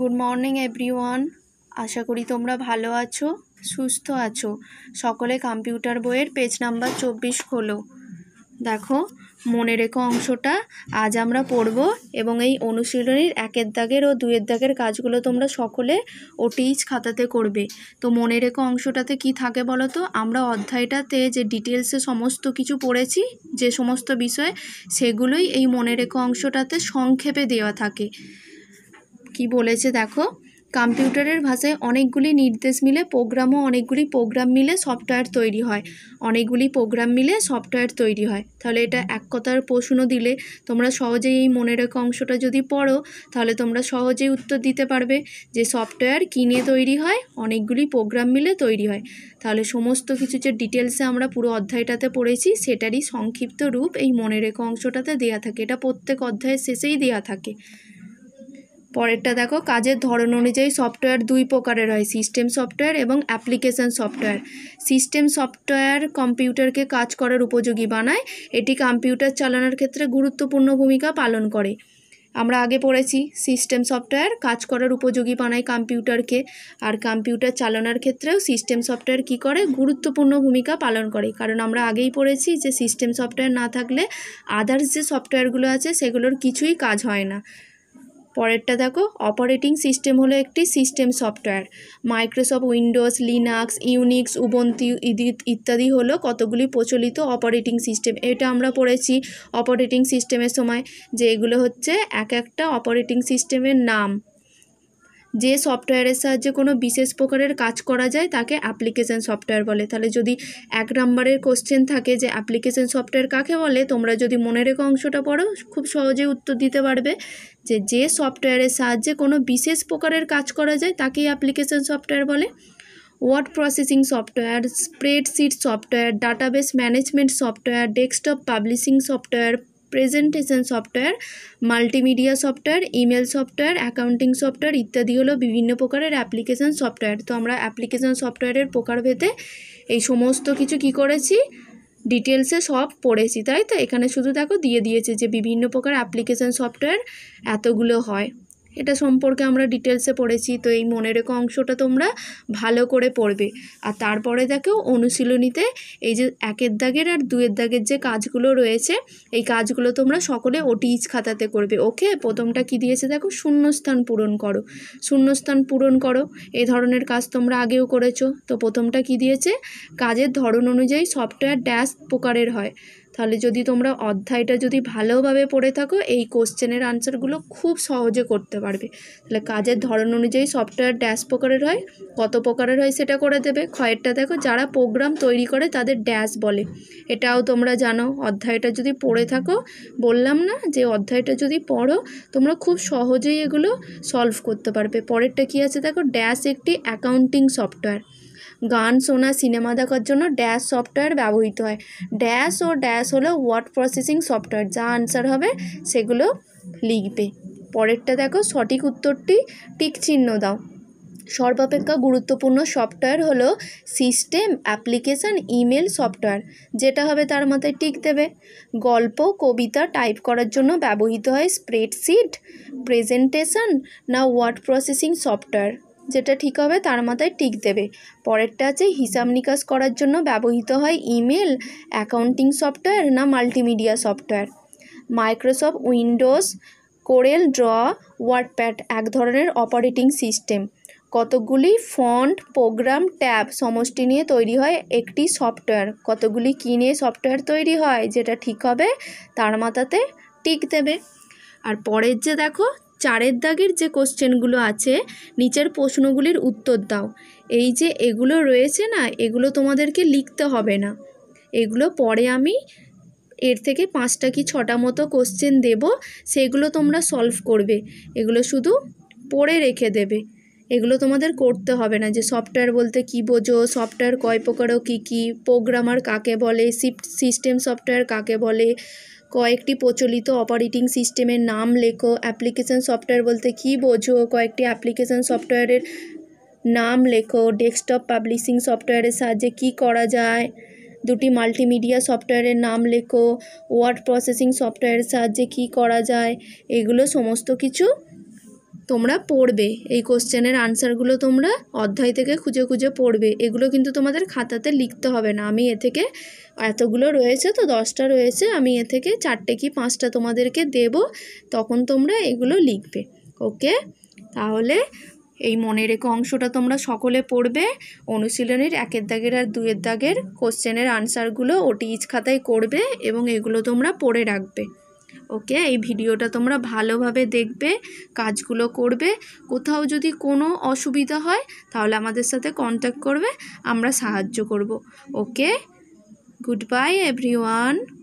good morning everyone আশা করি তোমরা ভালো আছো সুস্থ আছো সকলে কম্পিউটার বইয়ের পেজ নাম্বার চব্বিশ হলো দেখো মনে রেখো অংশটা আজ আমরা পড়ব এবং এই অনুশীলনীর একের দাগের ও দুয়ের দাগের কাজগুলো তোমরা সকলে ওটিইচ খাতাতে করবে তো মনে রেখো অংশটাতে কি থাকে বলো তো আমরা অধ্যায়টাতে যে ডিটেলসে সমস্ত কিছু পড়েছি যে সমস্ত বিষয় সেগুলোই এই মনে রেখো অংশটাতে সংক্ষেপে দেওয়া থাকে কি বলেছে দেখো কম্পিউটারের ভাষায় অনেকগুলি নির্দেশ মিলে প্রোগ্রামও অনেকগুলি প্রোগ্রাম মিলে সফটওয়্যার তৈরি হয় অনেকগুলি প্রোগ্রাম মিলে সফটওয়্যার তৈরি হয় তাহলে এটা এক কথার প্রশ্ন দিলে তোমরা সহজেই এই মনে রেখা অংশটা যদি পড়ো তাহলে তোমরা সহজেই উত্তর দিতে পারবে যে সফটওয়্যার কিনে তৈরি হয় অনেকগুলি প্রোগ্রাম মিলে তৈরি হয় তাহলে সমস্ত কিছু যে ডিটেলসে আমরা পুরো অধ্যায়টাতে পড়েছি সেটারই সংক্ষিপ্ত রূপ এই মনে রেখা অংশটাতে দেওয়া থাকে এটা প্রত্যেক অধ্যায়ের শেষেই দেওয়া থাকে পরেরটা দেখো কাজের ধরন অনুযায়ী সফটওয়্যার দুই প্রকারের হয় সিস্টেম সফটওয়্যার এবং অ্যাপ্লিকেশন সফটওয়্যার সিস্টেম সফটওয়্যার কম্পিউটারকে কাজ করার উপযোগী বানায় এটি কম্পিউটার চালানোর ক্ষেত্রে গুরুত্বপূর্ণ ভূমিকা পালন করে আমরা আগে পড়েছি সিস্টেম সফটওয়্যার কাজ করার উপযোগী বানায় কম্পিউটারকে আর কম্পিউটার চালানোর ক্ষেত্রেও সিস্টেম সফটওয়্যার কি করে গুরুত্বপূর্ণ ভূমিকা পালন করে কারণ আমরা আগেই পড়েছি যে সিস্টেম সফটওয়্যার না থাকলে আদার্স যে সফটওয়্যারগুলো আছে সেগুলোর কিছুই কাজ হয় না পরেরটা দেখো অপারেটিং সিস্টেম হলো একটি system software Microsoft Windows Linux Unix Ubuntu ইত্যাদি হলো কতগুলি প্রচলিত অপারেটিং সিস্টেম এটা আমরা পড়েছি অপারেটিং সিস্টেমের সময় যে এগুলো হচ্ছে এক একটা অপারেটিং সিস্টেমের নাম যে সফটওয়্যারের সাহায্যে কোনো বিশেষ প্রকারের কাজ করা যায় তাকে অ্যাপ্লিকেশান সফটওয়্যার বলে তাহলে যদি এক নম্বরের কোশ্চেন থাকে যে অ্যাপ্লিকেশান সফটওয়্যার কাকে বলে তোমরা যদি মনে রেখে অংশটা পড়ো খুব সহজেই উত্তর দিতে পারবে যে যে সফটওয়্যারের সাহায্যে কোনো বিশেষ প্রকারের কাজ করা যায় তাকেই অ্যাপ্লিকেশান সফটওয়্যার বলে word processing software spreadsheet software database management software desktop publishing software presentation software multimedia software email software accounting software ইত্যাদি হলো বিভিন্ন প্রকারের অ্যাপ্লিকেশান সফটওয়্যার তো আমরা অ্যাপ্লিকেশান সফটওয়্যারের প্রকারভেদে এই সমস্ত কিছু কি করেছি ডিটেলসে সব পড়েছি তাই তো এখানে শুধু দেখো দিয়ে দিয়েছে যে বিভিন্ন প্রকার অ্যাপ্লিকেশান সফটওয়্যার এতগুলো হয় এটা সম্পর্কে আমরা ডিটেলসে পড়েছি তো এই মনে রেখো অংশটা তোমরা ভালো করে পড়বে আর তারপরে দেখো অনুশীলনীতে এই যে একের দাগের আর দুয়ের দাগের যে কাজগুলো রয়েছে এই কাজগুলো তোমরা সকলে ওটিচ খাতাতে করবে ওকে প্রথমটা কি দিয়েছে দেখো শূন্যস্থান পূরণ করো শূন্যস্থান পূরণ করো এই ধরনের কাজ তোমরা আগেও করেছো তো প্রথমটা কি দিয়েছে কাজের ধরন অনুযায়ী সফটওয়্যার ড্যাশ প্রকারের হয় তাহলে যদি তোমরা অধ্যায়টা যদি ভালোভাবে পড়ে থাকো এই কোশ্চেনের আনসারগুলো খুব সহজে করতে পারবে তাহলে কাজের ধরন অনুযায়ী সফটওয়্যার ড্যাশ প্রকারের হয় কত প্রকারের হয় সেটা করে দেবে ক্ষয়েরটা দেখো যারা প্রোগ্রাম তৈরি করে তাদের ড্যাশ বলে এটাও তোমরা জানো অধ্যায়টা যদি পড়ে থাকো বললাম না যে অধ্যায়টা যদি পড়ো তোমরা খুব সহজেই এগুলো সলভ করতে পারবে পরেরটা কী আছে দেখো ড্যাশ একটি অ্যাকাউন্টিং সফটওয়্যার গান শোনা সিনেমা দেখার জন্য ড্যাশ সফটওয়্যার ব্যবহৃত হয় ড্যাশ ও ড্যাশ হলো ওয়ার্ড প্রসেসিং সফটওয়্যার যা আনসার হবে সেগুলো লিখবে পরেরটা দেখো সঠিক উত্তরটি টিক চিহ্ন দাও সর্বাপেক্ষা গুরুত্বপূর্ণ সফটওয়্যার হলো সিস্টেম অ্যাপ্লিকেশান ইমেল সফটওয়্যার যেটা হবে তার মাথায় টিক দেবে গল্প কবিতা টাইপ করার জন্য ব্যবহৃত হয় স্প্রেডশিট প্রেজেন্টেশন না ওয়ার্ড প্রসেসিং সফটওয়্যার যেটা ঠিক হবে তার মাথায় টিক দেবে পরেরটা আছে হিসাব নিকাশ করার জন্য ব্যবহৃত হয় ইমেল অ্যাকাউন্টিং সফটওয়্যার না multimedia software Microsoft Windows Corel Draw WordPad এক ধরনের অপারেটিং সিস্টেম কতগুলি ফন্ট প্রোগ্রাম ট্যাব সমষ্টি নিয়ে তৈরি হয় একটি সফটওয়্যার কতগুলি কী নিয়ে সফটওয়্যার তৈরি হয় যেটা ঠিক হবে তার মাথাতে টিক দেবে আর পরের যে দেখো চারের দাগের যে কোশ্চেনগুলো আছে নিচের প্রশ্নগুলির উত্তর দাও এই যে এগুলো রয়েছে না এগুলো তোমাদেরকে লিখতে হবে না এগুলো পরে আমি এর থেকে পাঁচটা কি ছটা মতো কোশ্চেন দেব সেগুলো তোমরা সলভ করবে এগুলো শুধু পড়ে রেখে দেবে এগুলো তোমাদের করতে হবে না যে সফটওয়্যার বলতে কী বোঝো সফটওয়্যার কয় প্রকার ও কী কী প্রোগ্রামার কাকে বলে সিফট সিস্টেম সফটওয়্যার কাকে বলে কয়েকটি প্রচলিত অপারেটিং সিস্টেমের নাম লেখো অ্যাপ্লিকেশান সফটওয়্যার বলতে কী বোঝো কয়েকটি অ্যাপ্লিকেশান সফটওয়্যারের নাম লেখো ডেস্কটপ পাবলিশিং সফটওয়্যারের সাহায্যে কি করা যায় দুটি মাল্টিমিডিয়া সফটওয়্যারের নাম লেখো ওয়ার্ড প্রসেসিং সফটওয়্যারের সাহায্যে কি করা যায় এগুলো সমস্ত কিছু তোমরা পড়বে এই কোশ্চেনের আনসারগুলো তোমরা অধ্যায় থেকে খুঁজে খুঁজে পড়বে এগুলো কিন্তু তোমাদের খাতাতে লিখতে হবে না আমি এ থেকে এতগুলো রয়েছে তো দশটা রয়েছে আমি এ থেকে চারটে কি পাঁচটা তোমাদেরকে দেব তখন তোমরা এগুলো লিখবে ওকে তাহলে এই মনে রেখে অংশটা তোমরা সকলে পড়বে অনুশীলনের একের দাগের আর দুয়ের দাগের কোশ্চেনের আনসারগুলো ওটি ইচ খাতায় করবে এবং এগুলো তোমরা পড়ে রাখবে ওকে এই ভিডিওটা তোমরা ভালোভাবে দেখবে কাজগুলো করবে কোথাও যদি কোনো অসুবিধা হয় তাহলে আমাদের সাথে কন্ট্যাক্ট করবে আমরা সাহায্য করব ওকে গুড বাই এভরিওয়ান